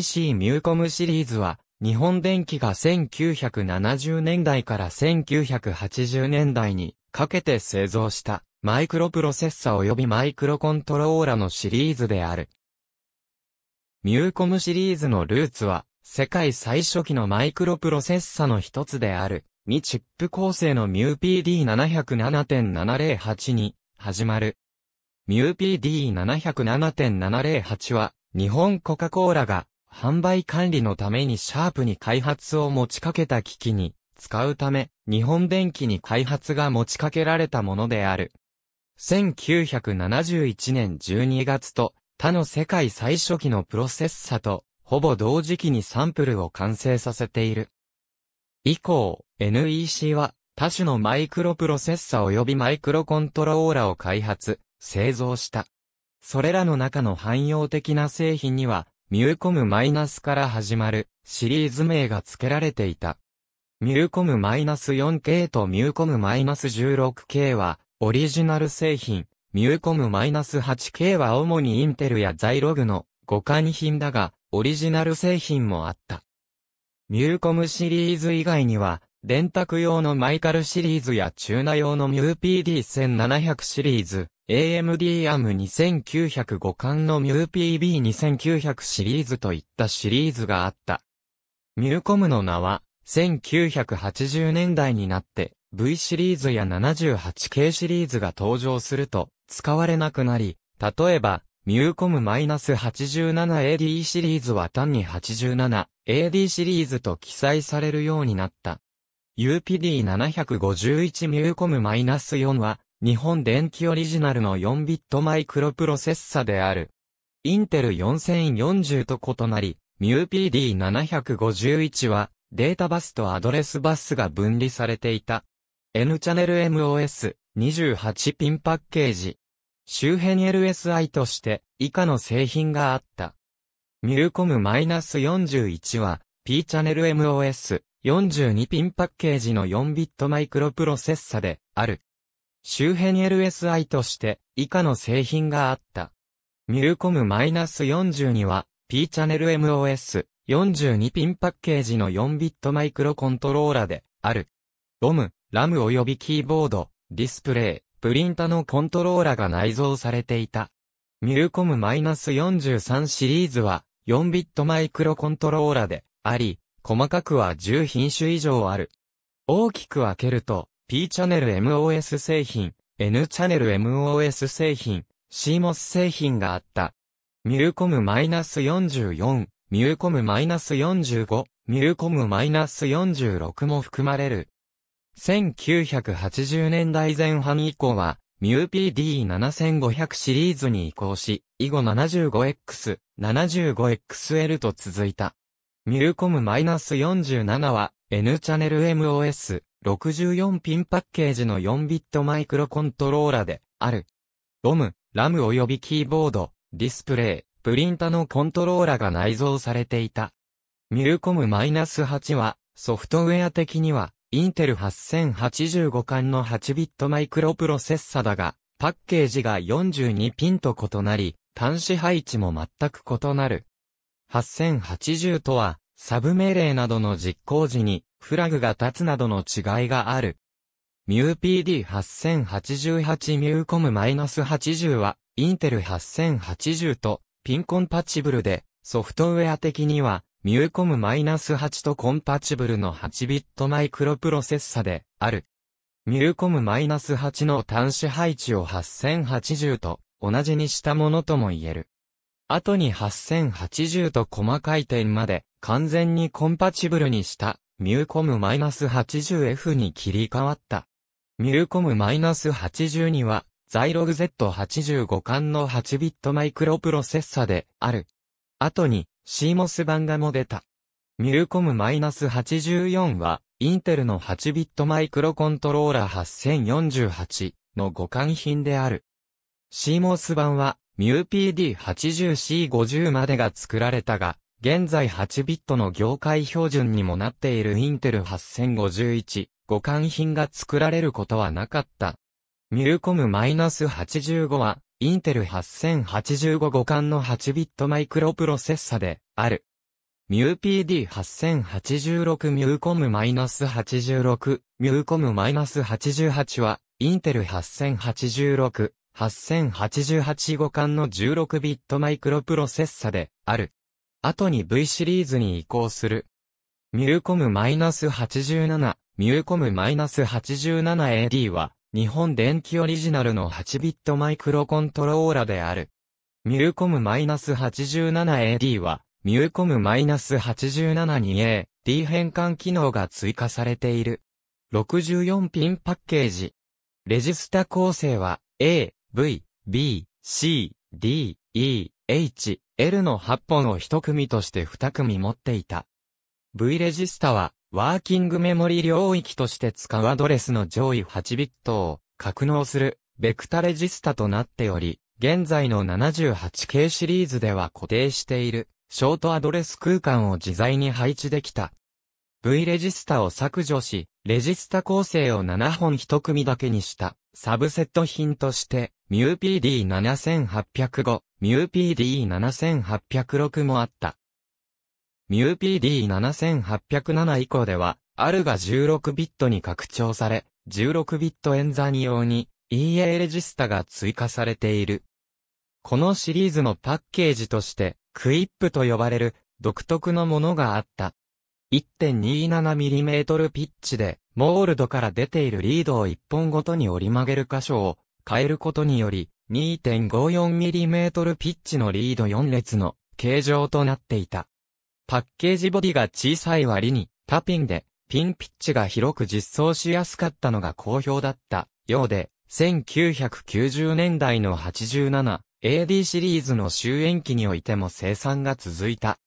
PC ミューコムシリーズは、日本電機が1970年代から1980年代にかけて製造したマイクロプロセッサ及びマイクロコントローラのシリーズである。ミューコムシリーズのルーツは世界最初期のマイクロプロセッサの一つである2チップ構成のミュー PD707.708 に始まる。ミュー PD707.708 は日本コカ・コーラが販売管理のためにシャープに開発を持ちかけた機器に使うため、日本電機に開発が持ちかけられたものである。1971年12月と、他の世界最初期のプロセッサと、ほぼ同時期にサンプルを完成させている。以降、NEC は、多種のマイクロプロセッサ及びマイクロコントローラを開発、製造した。それらの中の汎用的な製品には、ミューコムマイナスから始まるシリーズ名が付けられていた。ミューコムマイナス 4K とミューコムマイナス 16K はオリジナル製品、ミューコムマイナス 8K は主にインテルやザイログの互換品だが、オリジナル製品もあった。ミューコムシリーズ以外には、電卓用のマイカルシリーズやチューナ用のミュー PD1700 シリーズ、AMD AM 2905巻の MUPB2900 シリーズといったシリーズがあった。ミューコムの名は、1980年代になって、V シリーズや 78K シリーズが登場すると、使われなくなり、例えば、ミューコム -87AD シリーズは単に 87AD シリーズと記載されるようになった。UPD751 m u c o m -4 は、日本電気オリジナルの4ビットマイクロプロセッサである。インテル4040と異なり、MUPD751 はデータバスとアドレスバスが分離されていた。N チャンネル MOS 28ピンパッケージ。周辺 LSI として以下の製品があった。ミューコム -41 は P チャンネル MOS 42ピンパッケージの4ビットマイクロプロセッサである。周辺 LSI として以下の製品があった。ミルコム -40 には P チャネル MOS 42ピンパッケージの4ビットマイクロコントローラである。ロム、ラム及びキーボード、ディスプレイ、プリンタのコントローラが内蔵されていた。ミルコム -43 シリーズは4ビットマイクロコントローラであり、細かくは10品種以上ある。大きく分けると、P チャネル MOS 製品、N チャネル MOS 製品、CMOS 製品があった。ミューコム -44、ミューコム -45、ミューコム -46 も含まれる。1980年代前半以降は、ミュー PD7500 シリーズに移行し、以後 75X、75XL と続いた。ミューコム -47 は、N チャネル MOS、64ピンパッケージの4ビットマイクロコントローラである。ロム、ラム及びキーボード、ディスプレイ、プリンタのコントローラが内蔵されていた。ミルコム -8 はソフトウェア的にはインテル8085巻の8ビットマイクロプロセッサだが、パッケージが42ピンと異なり、端子配置も全く異なる。8080とは、サブ命令などの実行時に、フラグが立つなどの違いがある。ミュー p d 8 0 8 8ミューコム -80 は、インテル8080とピンコンパチブルで、ソフトウェア的には、ミューコム -8 とコンパチブルの8ビットマイクロプロセッサである。ミューコム -8 の端子配置を8080と同じにしたものとも言える。後に8080と細かい点まで完全にコンパチブルにしたミューコム -80F に切り替わった。ミューコム -82 は、ザイログ Z85 巻の8ビットマイクロプロセッサである。後に、CMOS 版がも出た。ミューコム -84 は、インテルの8ビットマイクロコントローラー8048の互換品である。CMOS 版は、ミュー PD80C50 までが作られたが、現在8ビットの業界標準にもなっているインテル8051、互換品が作られることはなかった。ミュルコム -85 は、インテル8085互換の8ビットマイクロプロセッサである。ミュー PD8086 ミューコム -86、ミューコム -88 は、インテル8086、8088互換の16ビットマイクロプロセッサである。後に V シリーズに移行する。ミューコム -87、ミューコム -87AD は、日本電気オリジナルの8ビットマイクロコントローラである。ミューコム -87AD は、ミューコム -872A、D 変換機能が追加されている。64ピンパッケージ。レジスタ構成は、A、V、B、C、D、E、H、L の8本を1組として2組持っていた。V レジスタは、ワーキングメモリ領域として使うアドレスの上位8ビットを格納するベクタレジスタとなっており、現在の 78K シリーズでは固定しているショートアドレス空間を自在に配置できた V レジスタを削除し、レジスタ構成を7本1組だけにした、サブセット品として、μPD7805、μPD7806 もあった。μPD7807 以降では、あるが16ビットに拡張され、16ビット演算用に EA レジスタが追加されている。このシリーズのパッケージとして、クイップと呼ばれる独特のものがあった。1.27mm ピッチで、モールドから出ているリードを1本ごとに折り曲げる箇所を変えることにより、2.54mm ピッチのリード4列の形状となっていた。パッケージボディが小さい割に、タピンで、ピンピッチが広く実装しやすかったのが好評だったようで、1990年代の 87AD シリーズの終焉期においても生産が続いた。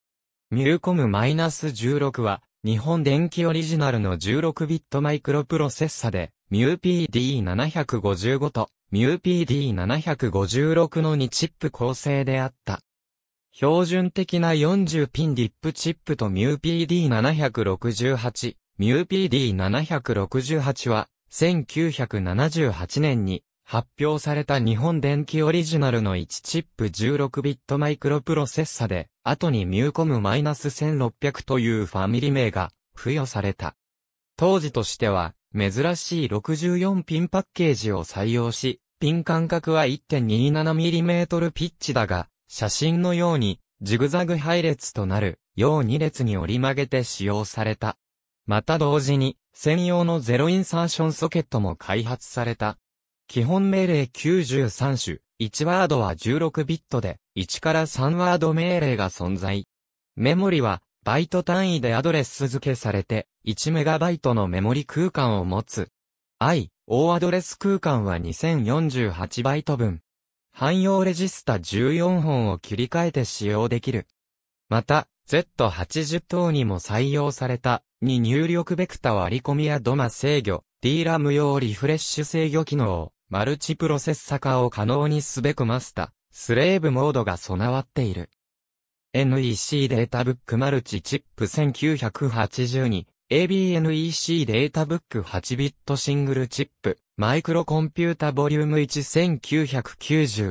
ミルコム -16 は、日本電気オリジナルの16ビットマイクロプロセッサで、ミュー p d 7 5 5とミュー p d 7 5 6の2チップ構成であった。標準的な40ピンディップチップとミュー p d 7 6 8ュー p d 7 6 8は、1978年に発表された日本電気オリジナルの1チップ16ビットマイクロプロセッサで、後にミューコム -1600 というファミリ名が付与された。当時としては、珍しい64ピンパッケージを採用し、ピン間隔は 1.27mm ピッチだが、写真のように、ジグザグ配列となる、よう2列に折り曲げて使用された。また同時に、専用のゼロインサーションソケットも開発された。基本命令93種、1ワードは16ビットで、1から3ワード命令が存在。メモリは、バイト単位でアドレス付けされて、1イトのメモリ空間を持つ。i、大アドレス空間は2048バイト分。汎用レジスタ14本を切り替えて使用できる。また、Z80 等にも採用された、に入力ベクタ割り込みやドマ制御、D ラム用リフレッシュ制御機能、マルチプロセッサ化を可能にすべくマスタ、ー。スレーブモードが備わっている。NEC データブックマルチチップ1982 ABNEC データブック8ビットシングルチップマイクロコンピュータボリューム1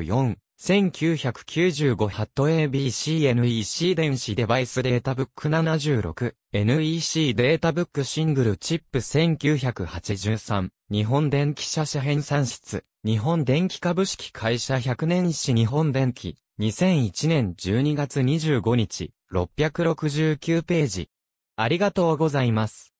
1994 1995ハット ABCNEC 電子デバイスデータブック 76NEC データブックシングルチップ1983日本電気車車編算室日本電気株式会社100年史日本電気2001年12月25日、669ページ。ありがとうございます。